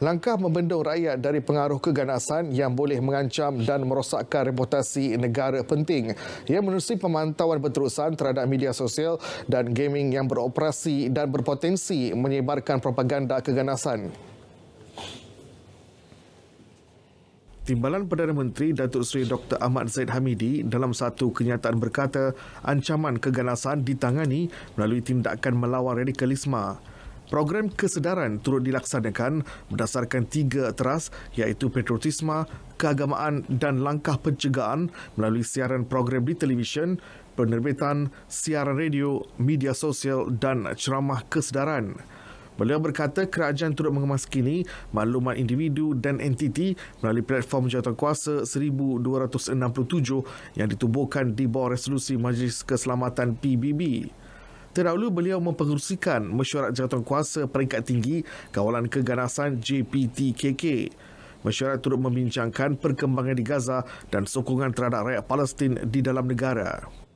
Langkah membendung rakyat dari pengaruh keganasan yang boleh mengancam dan merosakkan reputasi negara penting. Ia menerusi pemantauan berterusan terhadap media sosial dan gaming yang beroperasi dan berpotensi menyebarkan propaganda keganasan. Timbalan Perdana Menteri Datuk Seri Dr. Ahmad Zaid Hamidi dalam satu kenyataan berkata ancaman keganasan ditangani melalui tindakan melawan radikalisme program kesedaran turut dilaksanakan berdasarkan tiga teras iaitu patriotisme, keagamaan dan langkah pencegahan melalui siaran program di televisyen, penerbitan, siaran radio, media sosial dan ceramah kesedaran. Beliau berkata kerajaan turut mengemas kini maklumat individu dan entiti melalui platform jawatankuasa 1267 yang ditubuhkan di bawah resolusi Majlis Keselamatan PBB. Terdahulu beliau memperkerusikan mesyuarat jawatan kuasa peringkat tinggi kawalan keganasan JPTKK. Mesyuarat turut membincangkan perkembangan di Gaza dan sokongan terhadap rakyat Palestin di dalam negara.